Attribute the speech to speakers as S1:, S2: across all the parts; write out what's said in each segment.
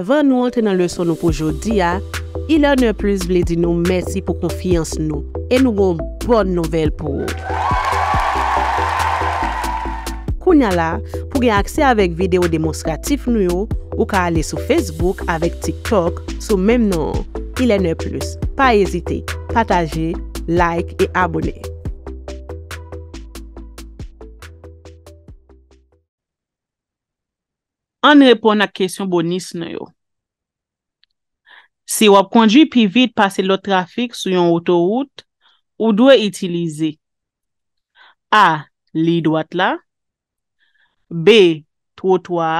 S1: Avan nou altenan lèson nou pou jodi a, ah, ilè nè plus vle di nou mèsi pou konfians nou, e nou gò bon nouvel pou ou. Kounya la, pou gen aksè avèk videyo demonstratif nou yo, ou ka ale sou Facebook avèk TikTok, sou mèm nou an, ilè nè plus. Pa ezite, pataje, like e abone. An repon na kesyon bonis nou yo. Si wap kondwi pi vit pase lo trafik sou yon otorout, ou dwe itilize? A. Li doat la B. Trotwa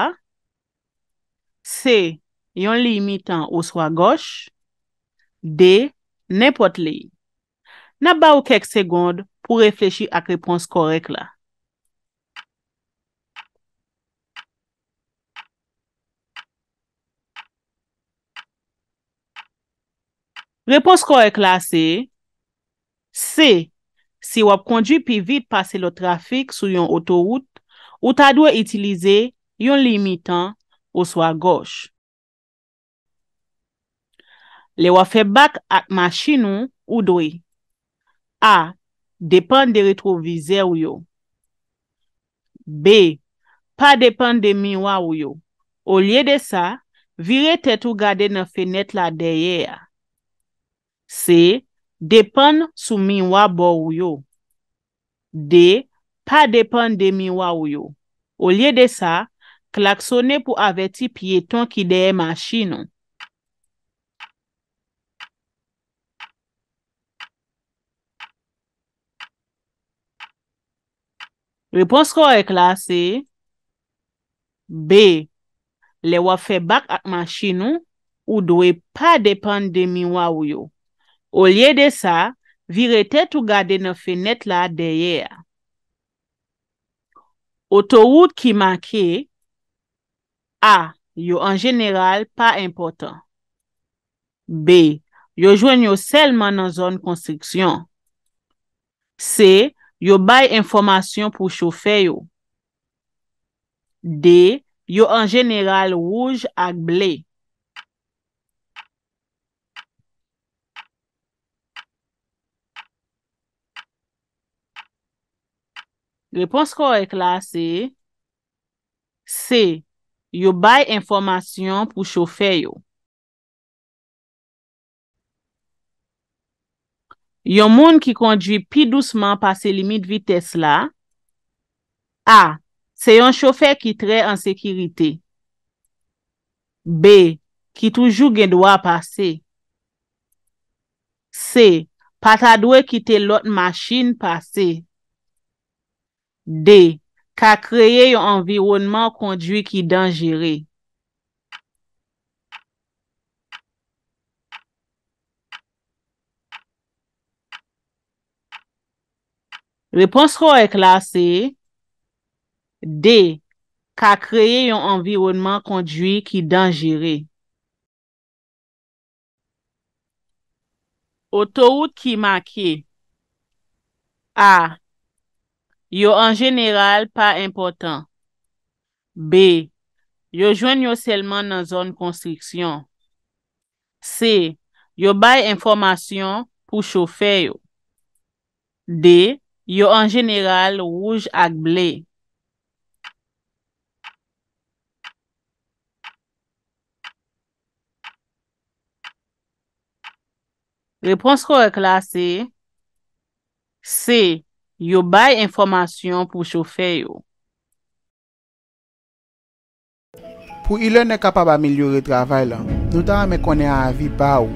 S1: C. Yon li imitan ou swa goshe D. Nepot li Na ba ou kek segond pou reflechi ak repons korek la. Repos ko e klas e, C. Si wap kondi pi vit pase lo trafik sou yon otorout, ou ta dwe itilize yon limitan ou swa goshe. Le wap fe bak ak masin ou ou dwe. A. Depan de retrovize ou yo. B. Pa depan de miwa ou yo. Ou liye de sa, vire tet ou gade nan fenet la deye a. C. Depan sou miwa bo ou yo. D. Pa depan de miwa ou yo. O liye de sa, klaksonen pou aveti piyeton ki deye manchino. Repons kon wèk la se. B. Le wè fe bak ak manchino ou dwe pa depan de miwa ou yo. Ou liye de sa, virete tou gade nou fenet la deyer. Otorout ki manke A. Yo an jeneral pa impotant B. Yo jwen yo selman nan zon konstriksyon C. Yo bay informasyon pou choufe yo D. Yo an jeneral rouj ak bley Repons ko ek la se C. Yo bay informasyon pou chofer yo Yon moun ki kondwi pi dousman pa se limit vites la A. Se yon chofer ki tre an sekirite B. Ki toujou gen dwa pa se C. Pa ta dwe kite lot masin pa se D. Ka kreye yon environman kondwi ki den jire. Reponsro e klasi. D. Ka kreye yon environman kondwi ki den jire. Otorout ki maki. A. Yo an jeneral pa impotant. B. Yo jwen yo selman nan zon konstriksyon. C. Yo bay informasyon pou choufeyo. D. Yo an jeneral rouj ak ble. Repons ko reklase. C. Yo baye informasyon pou choufer yo.
S2: Pou ilon ne kapab amilyore travay la, nou da wame konen a avi pa ou.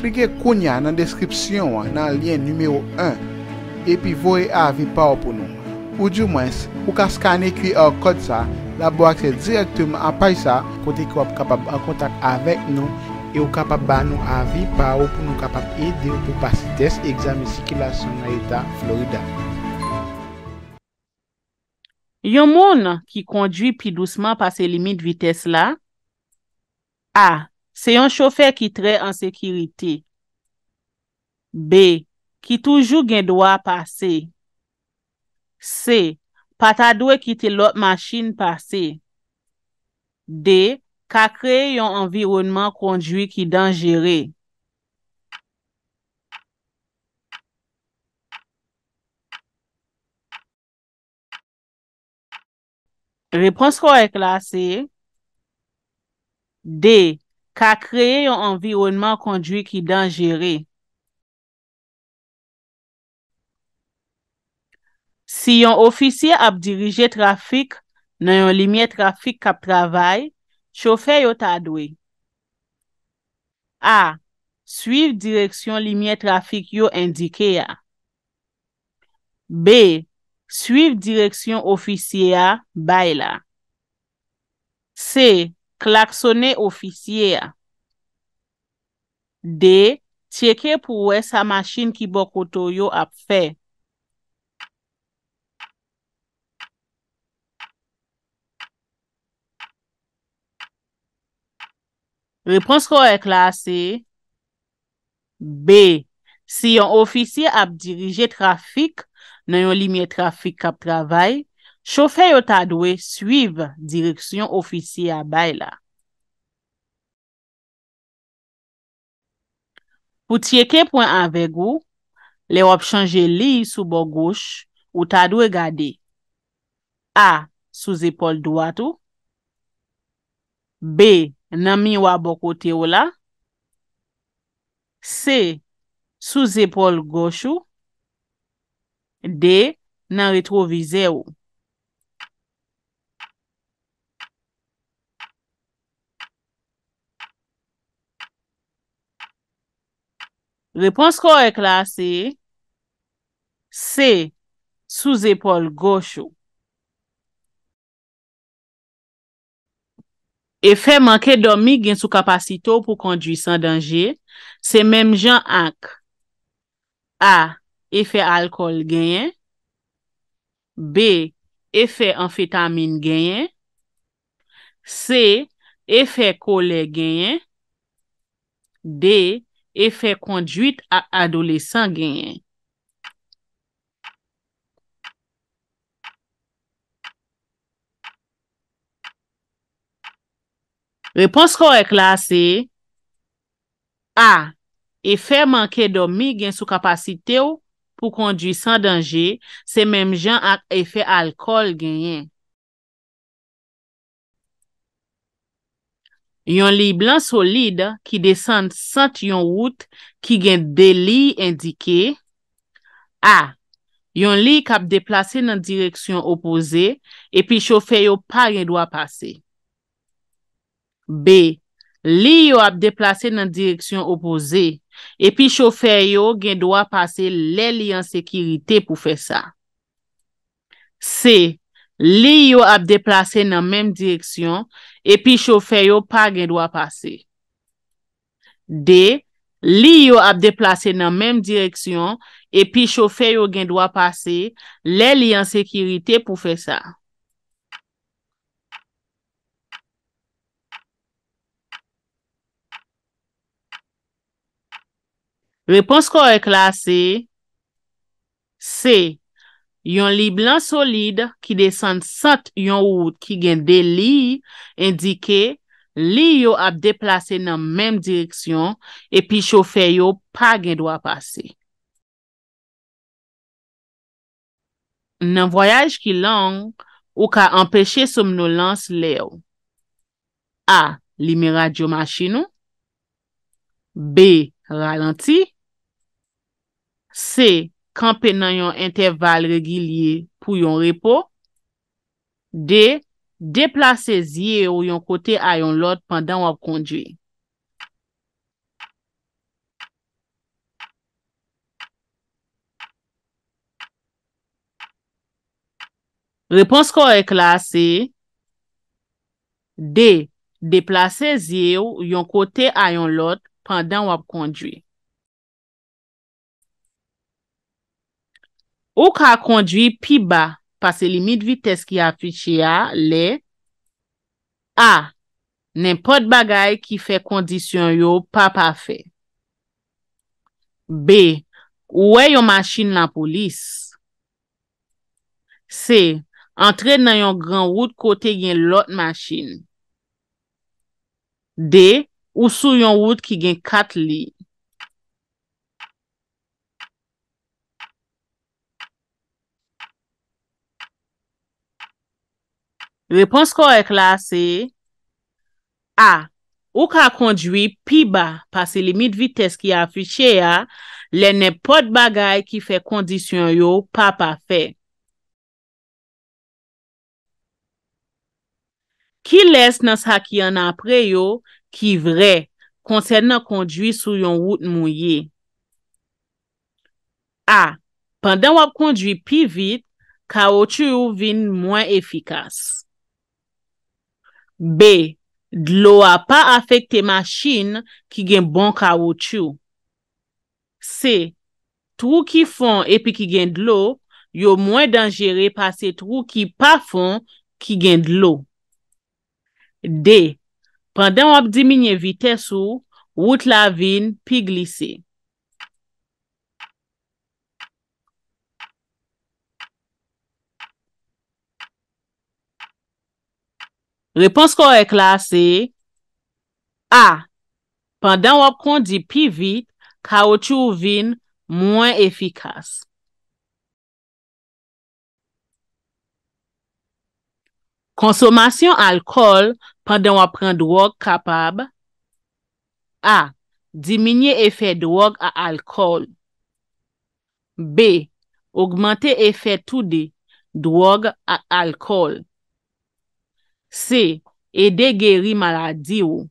S2: Klike koun ya nan deskripsyon nan lien numeo 1. Epi vore a avi pa ou pou nou. Ou djou mwens, ou ka skane ki ou kod sa, la bo akse direktouman apay sa kote ki wap kapab an kontak avek nou. E ou kapab ban nou avi pa ou pou nou kapab ede ou pou pasi test egzame sikilasyon na etat Florida.
S1: Yon moun ki kondwi pi douceman pa se limit vites la? A. Se yon chofer ki tre an sekiriti. B. Ki toujou gen dwa pase. C. Pa ta dwe kite lot masin pase. D. Ka kre yon environman kondwi ki den jere. Repons kwa e klasi. D. Ka kreye yon environman kondwi ki dan jere. Si yon ofisye ap dirije trafik nan yon limye trafik kap travay, choufe yo ta dwe. A. Suiv direksyon limye trafik yo indike ya. B. Suif direksyon ofisye ya, bay la. C. Klaksonen ofisye ya. D. Tjekye pou we sa maschin ki bok o toyo ap fe. Repons kon reklase. B. Si yon ofisye ap dirije trafik, nan yon li miye trafik kap travay, chofe yon ta dwe suiv direksyon ofisye a bay la. Pou tieke pwen anveg ou, le wap chanje li sou bo gwoch ou ta dwe gade. A. Sou zepol dwatu. B. Nan mi yon waboko te ou la. C. Sou zepol gwochu. D. Nan retrovize ou. Repons ko reklase, C. Sou zepol goch ou. Efe manke domi gen sou kapasito pou kondwi san danje, se menm jan ank. A. A. Efè alkol genyen. B. Efè amfetamine genyen. C. Efè kolè genyen. D. Efè konduit a adolèsan genyen. Repons kon reklase. A. Efè manke do mi gen sou kapasite ou. pou kondwi san danje, se menm jan ak efè alkol genyen. Yon li blan solide ki desan sant yon wout ki gen deli indike. A. Yon li kap deplase nan direksyon opose, epi choufe yo pa gen dwa pase. B. B. Li yo ap deplase nan direksyon opoze, epi chofer yo gen dowa pase le li an sekirite pou fe sa. C. Li yo ap deplase nan menm direksyon, epi chofer yo pa gen dowa pase. D. Li yo ap deplase nan menm direksyon, epi chofer yo gen dowa pase le li an sekirite pou fe sa. Repons ko reklase, se yon li blan solide ki desan sat yon wout ki gen de li, indike li yo ap deplase nan menm direksyon epi chofe yo pa gen dwa pase. Nan voyaj ki lang, ou ka empeshe som nou lans le ou? A. Li mi radyo machin ou? B. Ralenti? C. Kampen nan yon interval regilye pou yon repo. D. Deplase zye ou yon kote a yon lot pandan wap kondye. Repons ko e klasi. D. Deplase zye ou yon kote a yon lot pandan wap kondye. Ou ka kondwi pi ba pa se limit vites ki a fichi ya le? A. Nenpote bagay ki fe kondisyon yo pa pafe. B. Ouwe yon masjin nan polis. C. Entred nan yon gran wout kote gen lot masjin. D. Ou sou yon wout ki gen kat li. Repons ko ek la se a, ou ka kondwi pi ba pa se limit vites ki a fichye a, le ne pot bagay ki fe kondisyon yo pa pa fe. Ki les nan sa ki an apre yo ki vre, konsen nan kondwi sou yon wout mouye. A, pandan wap kondwi pi vit, ka ou tu yon vin mwen efikas. B. Dlo a pa afekte machin ki gen bon ka wot chou. C. Trou ki fon epi ki gen dlo yo mwen dangere pa se trou ki pa fon ki gen dlo. D. Pandan wap diminye vites ou, wout la vin pi glise. Repons ko ek la se A. Pendan wap kondi pi vit, ka wot chou vin mwen efikas. Konsomasyon alkol pendan wap pren drog kapab A. Diminye efek drog a alkol B. Ogmente efek tou di drog a alkol C. Ede geri maladi ou.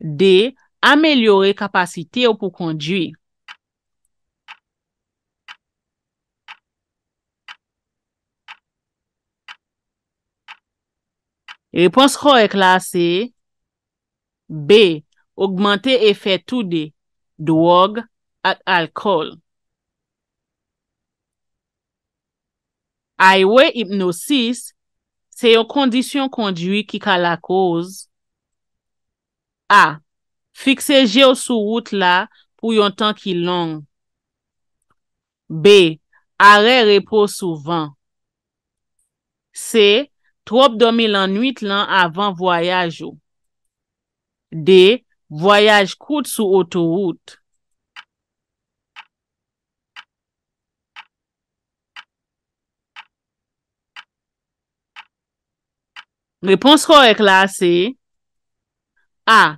S1: D. Amelyore kapasite ou pou kondwi. Repons kon e klasi. B. Ogmente efet tou de. Dwoag at alkol. A. Iwe hipnosis. Sè yo kondisyon kondwi ki ka la koz. A. Fixe je yo sou wout la pou yon tan ki long. B. Are repos souvan. C. Twop do me lan nwit lan avan voyaj yo. D. Voyaj kout sou otowout. Repons kor ek la se A.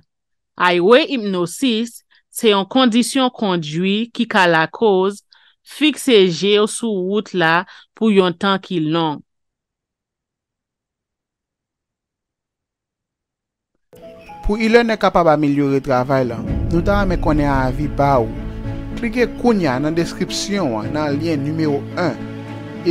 S1: Aywe imnosis se yon kondisyon kondwi ki ka la koz fikse je ou sou wout la pou yon tan ki long.
S2: Pou ilen ne kapab amilyore travay la, nou da wame konen avi ba ou. Klike kounya nan deskripsyon nan lien numeo 1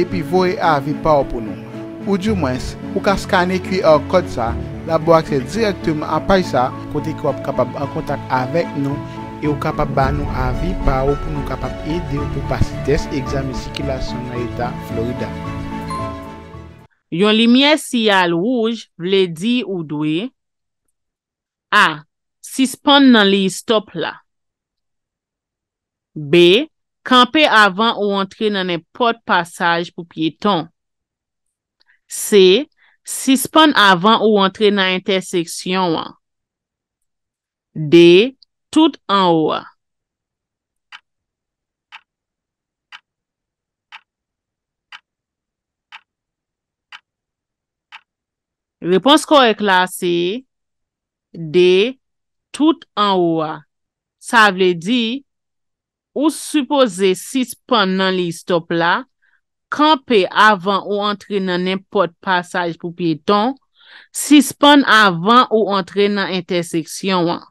S2: epi voye avi ba ou pou nou. Ou djou mwens, ou ka skane ki ou kod sa, la bo akse direktouman apay sa kote ki wap kapap an kontak avek nou e ou kapap ban nou avi pa ou pou nou kapap edi ou pou pasi test egzami sikilasyon na eta Florida.
S1: Yon limye siyal wouj vle di ou dwe A. Sispon nan li stop la B. Kampe avan ou antre nan epot pasaj pou pieton C. Sispon avan ou antre nan interseksyon an. D. Tout an ou an. Repons ko e klasi. D. Tout an ou an. Sa vle di ou suppose sispon nan li stop la. kampe avan ou antre nan nempot pasaj pou pieton, sispon avan ou antre nan interseksyon wan.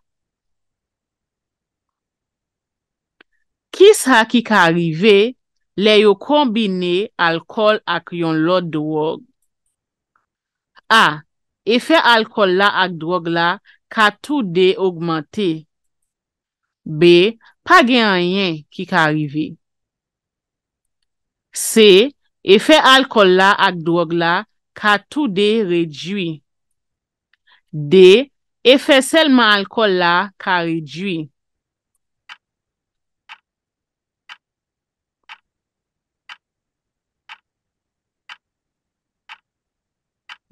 S1: Ki sa ki ka rive, le yo kombine alkol ak yon lot drog? A. Efe alkol la ak drog la ka tou de augmente. B. Pa gen an yen ki ka rive. Efè alkol la ak drog la, ka tou de rejwi. D. Efè selman alkol la, ka rejwi.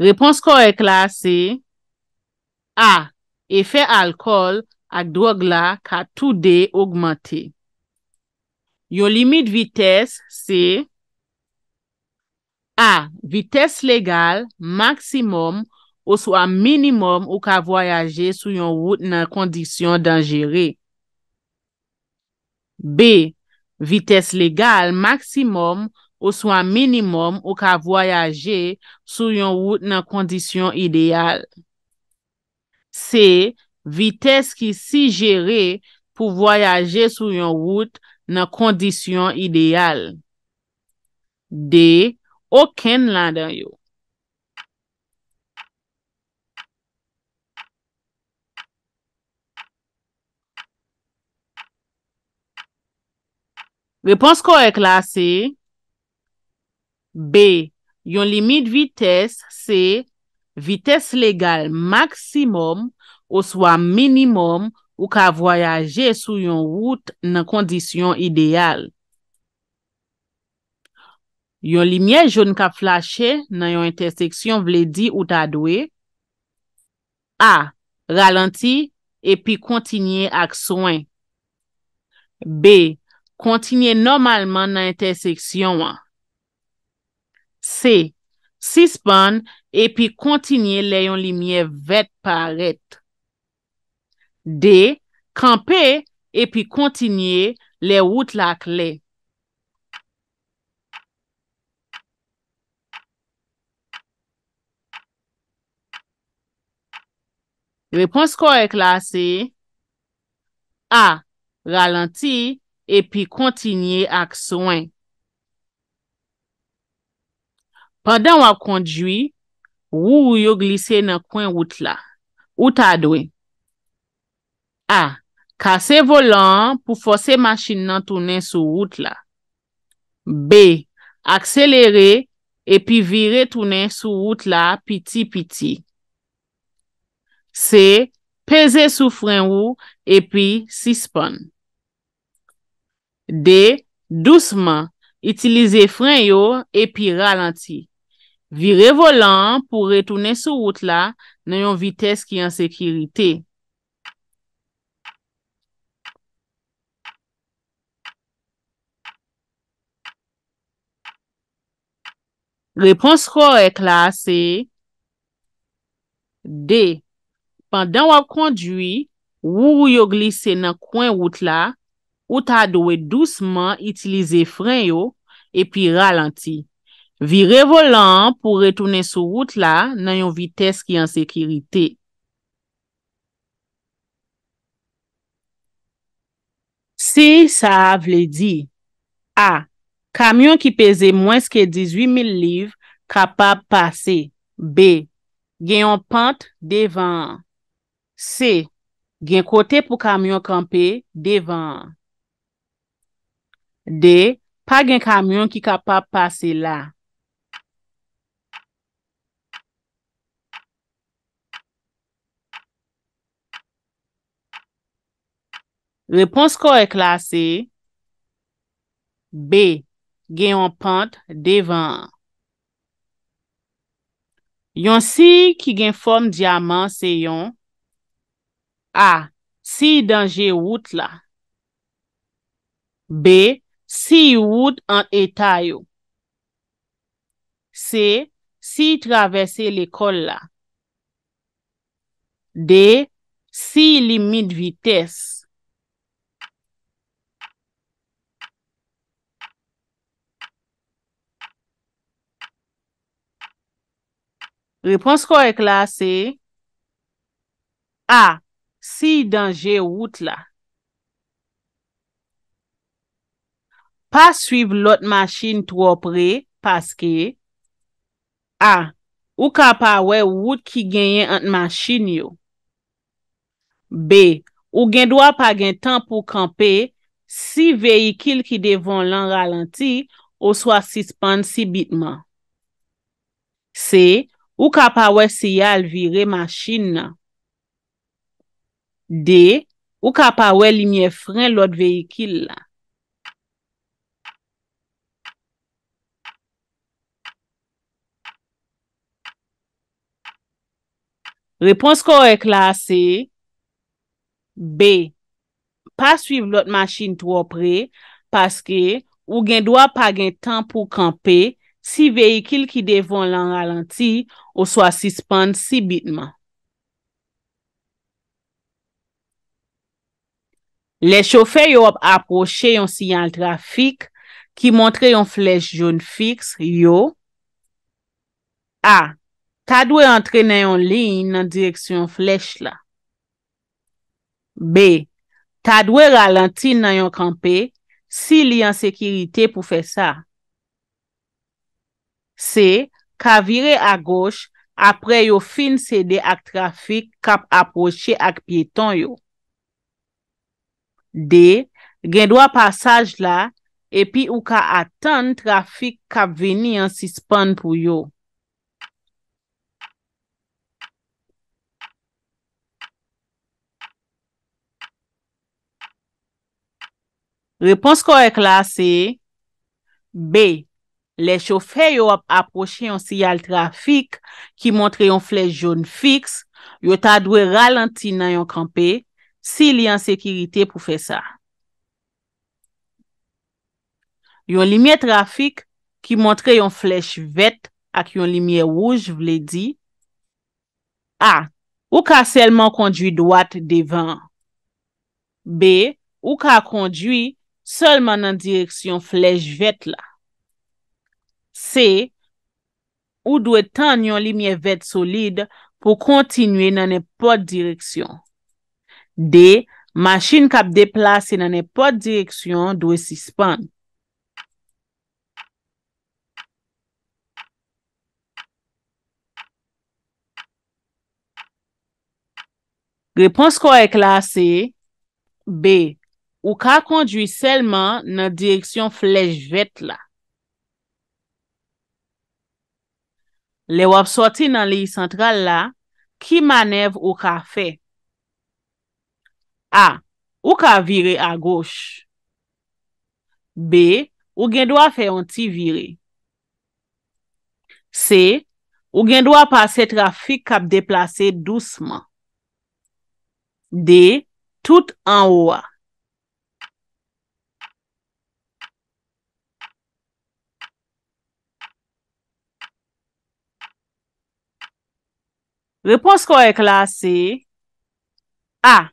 S1: Repons ko rek la, se... A. Efè alkol ak drog la, ka tou de ogmante. Yo limit vites, se... A. Vites legal maksimum ou swa minimum ou ka voyaje sou yon wout nan kondisyon dan jere. B. Vites legal maksimum ou swa minimum ou ka voyaje sou yon wout nan kondisyon ideal. C. Vites ki si jere pou voyaje sou yon wout nan kondisyon ideal. Oken lan den yo? Repons ko e klasi? B. Yon limit vites, c. Vites legal maksimum ou swa minimum ou ka voyaje sou yon wout nan kondisyon ideal. Yon limye joun ka flashe nan yon interseksyon vle di ou ta dwe. A. Ralenti epi kontinye ak soen. B. Kontinye normalman nan interseksyon an. C. Sispan epi kontinye le yon limye vet paret. D. Kampen epi kontinye le wout lak le. Repons ko ek la se A. Ralenti epi kontinye ak soen Pendan wap kondwi, wou wou yo glise nan kwen wout la Wout adwen A. Kase volan pou fose masin nan tounen sou wout la B. Akselere epi vire tounen sou wout la piti piti C. Pese sou fren ou epi si spon. D. Douceman, itilize fren yo epi ralanti. Vire volan pou retounen sou wout la nan yon vites ki an sekirite. Repons kor ek la se... D. Pandan wap kondwi, wou wou yo glise nan kwen wout la, wout a dowe douseman itilize fren yo, epi ralanti. Vi re volan pou retounen sou wout la nan yon vites ki an sekirite. Si sa vle di. A. Kamyon ki peze mwens ke 18000 liv kapap pase. B. Genyon pant devan an. C. Gen kote pou kamyon kampe, devan. D. Pa gen kamyon ki kapap pase la. Repons ko e klasi? B. Gen yon pant devan. Yon si ki gen form diaman se yon. A. Si danje wout la. B. Si wout an etay yo. C. Si travesse l'ekol la. D. Si limit vites. Repons ko ek la se. A. Si danje wout la. Pa suiv lot machin tro pre, paske A. Ou ka pa we wout ki genyen ant machin yo. B. Ou gen dwa pa gen tan pou kampe, si veyikil ki devon lan ralanti ou swa sispande sibitman. C. Ou ka pa we si yal vire machin na. D. Ou ka pa we li mye fren lot veyikil la? Repons ko wek la se B. Pa suiv lot masjin tou opre paske ou gen dwa pa gen tan pou kampe si veyikil ki devon lan ralanti ou swa sispande si bitman. Le choufe yo ap aproche yon si yon trafik ki montre yon flesh joun fiks yo. A. Ta dwe entre nan yon lin nan direksyon flesh la. B. Ta dwe ralenti nan yon kampe si li yon sekirite pou fe sa. C. Ka vire a goch apre yo fin sede ak trafik kap aproche ak pieton yo. D. Gendwa pasaj la epi ou ka atan trafik kap veni an sispan pou yo. Repons ko ek la se B. Le chofer yo ap aproche yon siyal trafik ki montre yon fles joun fiks yo ta dwe ralanti nan yon kampe. si li an sekirite pou fe sa. Yon limye trafik ki montre yon flech vet ak yon limye wouj vle di, A. Ou ka selman kondwi dwat devan. B. Ou ka kondwi selman nan direksyon flech vet la. C. Ou dwe tan yon limye vet solide pou kontinwe nan epot direksyon. D. Mâchine kap deplase nan epote direksyon dwe sispande. Grepons ko e klasi, B. Ou ka kondwi selman nan direksyon flej vet la. Le wap soti nan le yi sentral la, ki manev ou ka fey? A. Ou ka vire a goch? B. Ou gen do a fe yon ti vire? C. Ou gen do a pase trafik kap deplase dousman? D. Tout an oua? Repons kon e klas se A.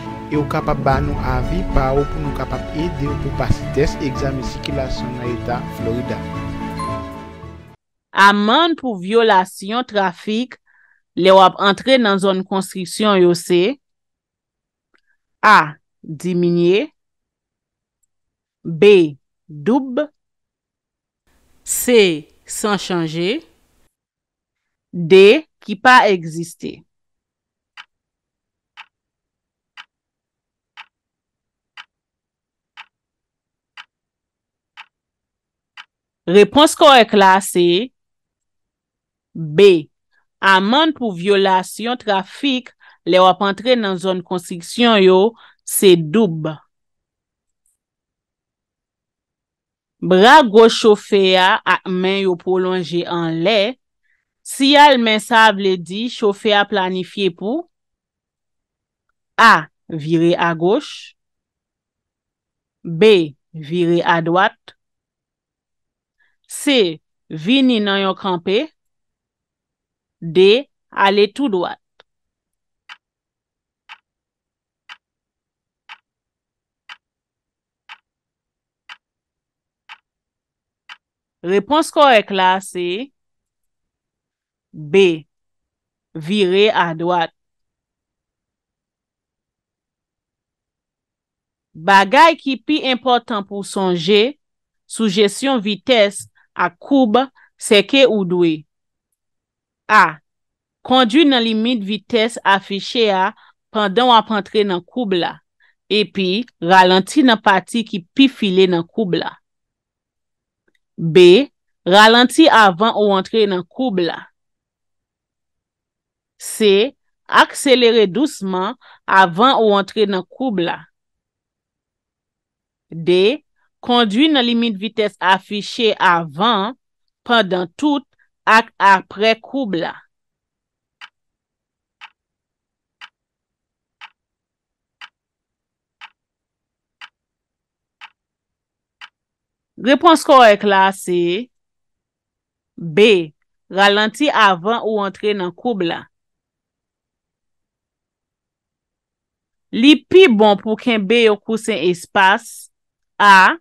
S2: E ou kapap ban nou avi pa ou pou nou kapap e de ou pou pasi test egzame sikilasyon na eta Florida. Aman pou
S1: violasyon trafik, le ou ap entre nan zon konstriksyon yo se A. Diminyen B. Doub C. San chanje D. Ki pa egziste Repons ko e klas se B. Aman pou vyolasyon trafik le wap antre nan zon konstriksyon yo, se dub. Bra gos choufea ak men yo prolongye an le. Si al men sa vle di, choufea planifiye pou A. Vire a gos B. Vire a dwat C. Vi ni nan yon kranpe? D. Ale tou doat? Repons ko ek la, c. B. Vire a doat? Bagay ki pi important pou sonje, soujesyon vitesk, A koub, seke ou dwe. A. Kondwi nan limit vites afishe a pandan wap antre nan koub la. Epi, ralanti nan pati ki pi file nan koub la. B. Ralanti avan ou antre nan koub la. C. Akselere dousman avan ou antre nan koub la. D. A. Kondwi nan limit vites afishe avan, pandan tout, ak apre koubla. Grepons ko ek la se, B. Ralenti avan ou antre nan koubla. Li pi bon pou ken B yo kousen espas, A.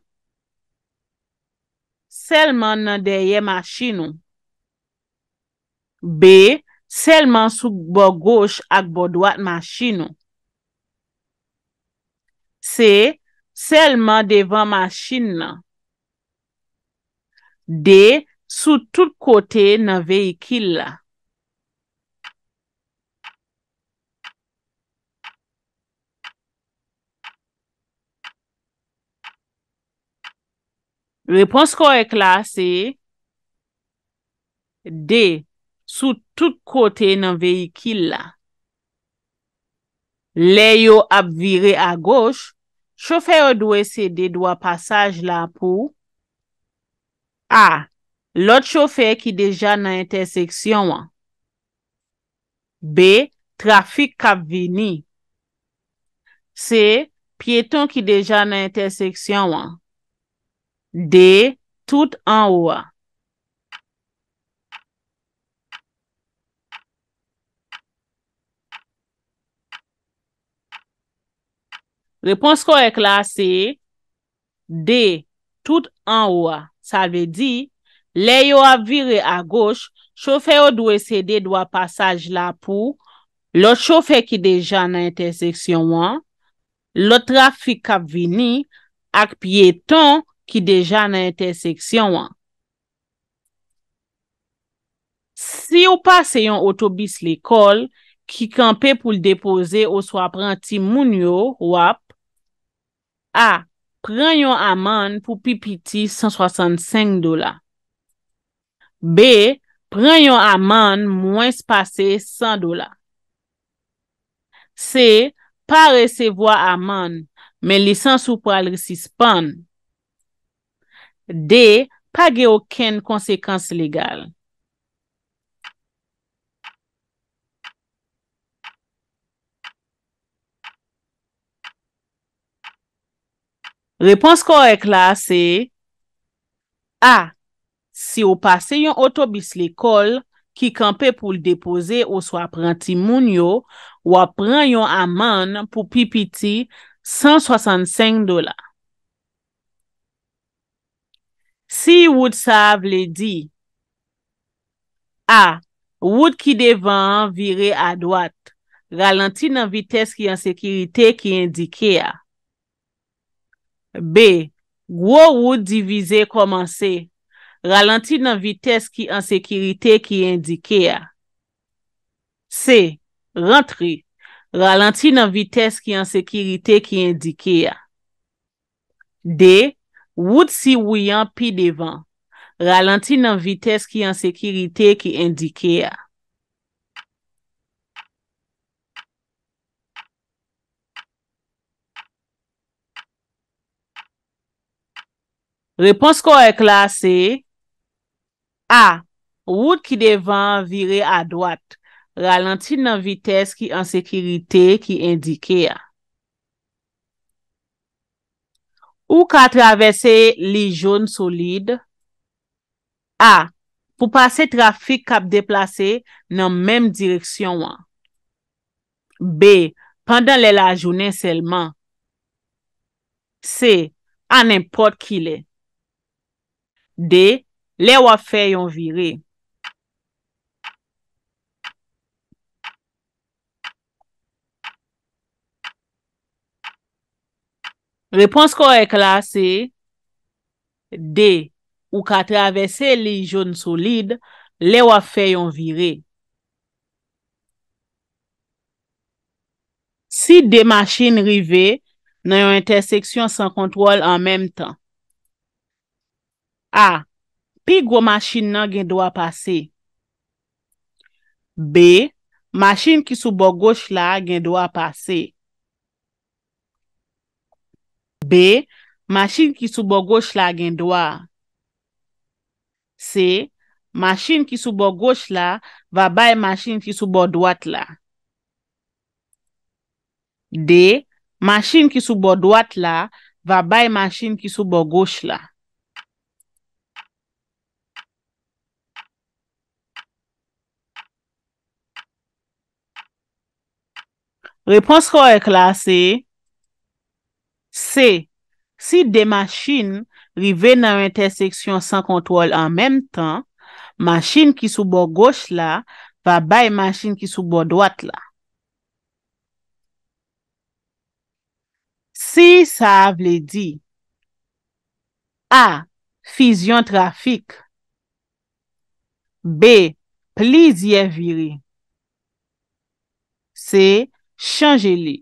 S1: B. Selman sou bo goch ak bo dwat mashin nou. C. Selman devan mashin nou. D. Sou tout kote nan veyikil la. Repons kon ek la se D. Sou tout kote nan veyikil la Le yo ap vire a goch, chofer ou dwe se dedwa pasaj la pou A. Lot chofer ki deja nan interseksyon wan B. Trafik kap vini C. Pyeton ki deja nan interseksyon wan D. Tout an oua. Repons kon e klas se D. Tout an oua. Sa ve di le yo a vire a goch chofe yo dwe sede dwa pasaj la pou lo chofe ki deja nan interseksyon wan lo trafik kap vini ak pye ton ki deja nan interseksyon wan. Si yo pase yon otobis l'ekol, ki kanpe pou l depose ou swa pranti moun yo, wap, A. Pren yon amman pou pipiti 165 dola. B. Pren yon amman mwen spase 100 dola. C. Pare se vwa amman, men lisans ou pral resispan. D. Page oken konsekans legal. Repons kor ek la se A. Si ou pase yon otobis l'ekol ki kampe pou l depose ou swa pranti moun yo, wap pran yon amman pou pipiti 165 dola. Si woud sa avle di? A. Woud ki devan an vire a dwat. Ralenti nan vites ki an sekirite ki indike a. B. Gwo woud divize koman se. Ralenti nan vites ki an sekirite ki indike a. C. Rantri. Ralenti nan vites ki an sekirite ki indike a. D. Rantri. Wout si wouyan pi devan. Ralenti nan vites ki an sekirite ki indike a. Repons ko e klas se A. Wout ki devan vire a dwat. Ralenti nan vites ki an sekirite ki indike a. Ou ka travese li joun solide? A. Pou pase trafik kap deplase nan menm direksyon wan. B. Pandan lè la jounen selman. C. An import ki lè. D. Lè wap fè yon vire. Repons ko e klas se D. Ou ka travesse li joun solide, le wap fè yon vire. Si de maschine rive, nan yon interseksyon san kontrol an menm tan. A. Pi gwo maschine nan gen do a pase. B. Maschine ki sou bo goch la gen do a pase. B. Masjin ki soubo gwoch la gen dwa. C. Masjin ki soubo gwoch la va bay masjin ki soubo dwa tla. D. Masjin ki soubo dwa tla va bay masjin ki soubo gwoch la. Repons kwa wek la se... C. Si de machin rive nan interseksyon san kontrol an menm tan, machin ki sou bo goch la, va bay machin ki sou bo dwat la. Si sa avle di. A. Fizyon trafik. B. Plizye viri. C. Chanje li.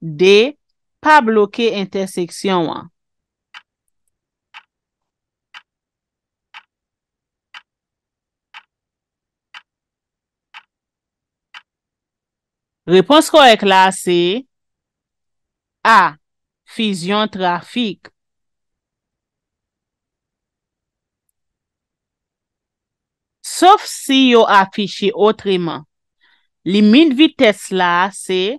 S1: D. Pa bloke interseksyon an. Repons kon ek la se A. Fizyon trafik. Sof si yo afishi otreman. Limit vites la se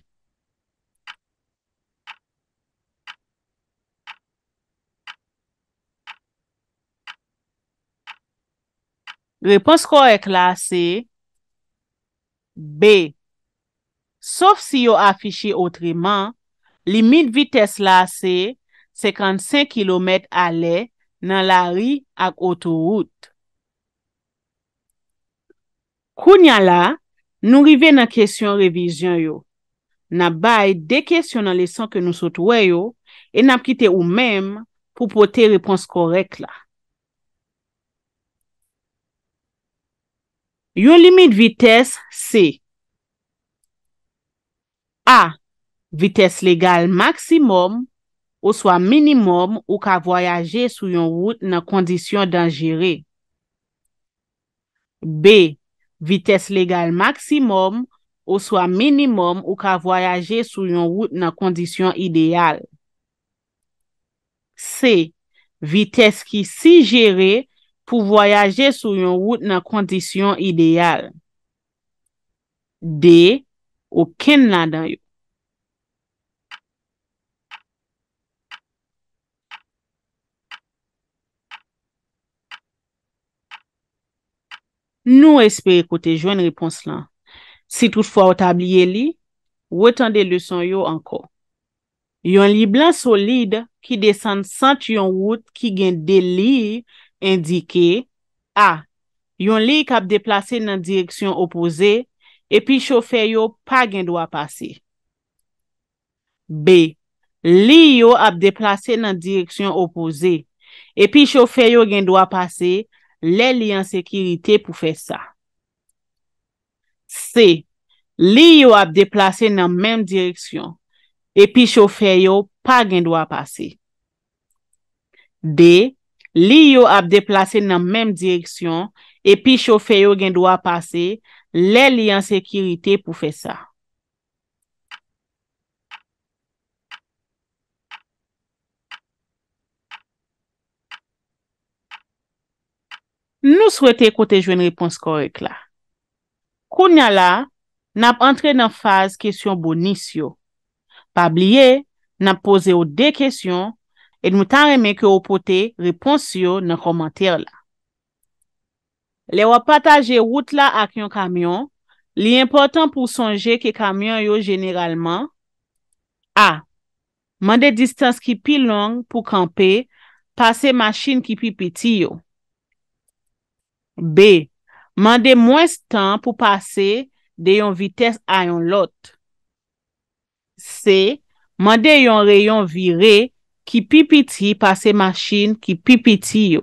S1: Repons korek la se B. Sof si yo afishi otriman, limit vites la se 55 km alè nan la ri ak otorout. Kounya la, nou rive nan kesyon revizyon yo. Na bay de kesyon nan lesan ke nou sotwe yo, e nap kite ou menm pou pote repons korek la. Yon limit vites se A. Vites legal maksimum ou swa minimum ou ka voyaje sou yon wout nan kondisyon dan jere B. Vites legal maksimum ou swa minimum ou ka voyaje sou yon wout nan kondisyon ideal C. Vites ki si jere pou voyaje sou yon wout nan kondisyon ideal. D. Ou ken lan dan yo? Nou espere kote jwen repons lan. Si tout fwa otablie li, wetan de luson yo anko. Yon li blan solide ki desan sant yon wout ki gen deli A. Yon lik ap deplase nan direksyon opose, epi chofer yo pa gen dwa pase. B. Li yo ap deplase nan direksyon opose, epi chofer yo gen dwa pase, lè li an sekirite pou fè sa. C. Li yo ap deplase nan menm direksyon, epi chofer yo pa gen dwa pase. D. Li yo ap deplase nan menm direksyon, epi chofe yo gen dwa pase, le li an sekirite pou fe sa. Nou souwete kote jwen repons korek la. Koun ya la, nap entre nan faz kesyon bo nis yo. Pa bliye, nap pose yo de kesyon, Edmoutan reme ke opote repons yo nan komantir la. Le wap pataje wout la ak yon kamyon, li important pou sonje ke kamyon yo generalman, A. Mande distans ki pi long pou kampe, pase masin ki pi piti yo. B. Mande mwens tan pou pase de yon vites a yon lot. C. Mande yon reyon virey, ki pipiti pa se machin ki pipiti yo.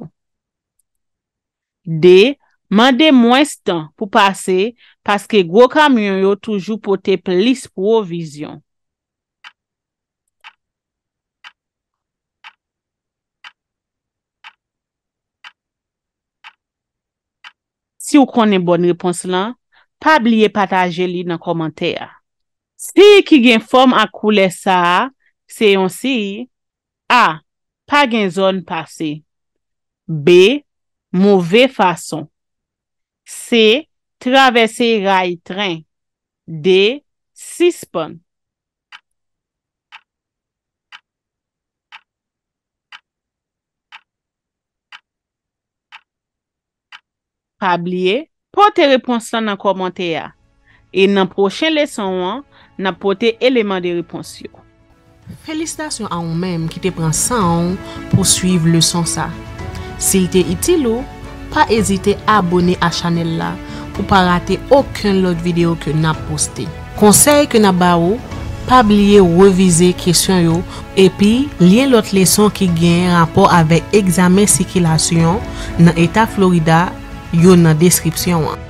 S1: D, mande mwes tan pou pase, paske gwo kamyon yo toujou pote plis pou o vizyon. Si ou konen bon repons lan, pabliye pataje li nan komanteya. Si ki gen form akoule sa, se yon si, A. Pag en zon pase. B. Mouve fason. C. Travesse ray tren. D. Sispon. Pablie, pote repons la nan komante ya. E nan proche leson an, nan pote eleman de repons yo. Felistasyon an ou menm ki te pran 100 an pou suiv le son sa. Sil te itil ou, pa ezite abone a chanel la pou pa rate oken lot videyo ke na poste. Konsey ke na ba ou, pa bliye revize kesyon yo epi lien lot leson ki gen rapor avek examen sikilasyon nan Eta Florida yo nan deskripsyon an.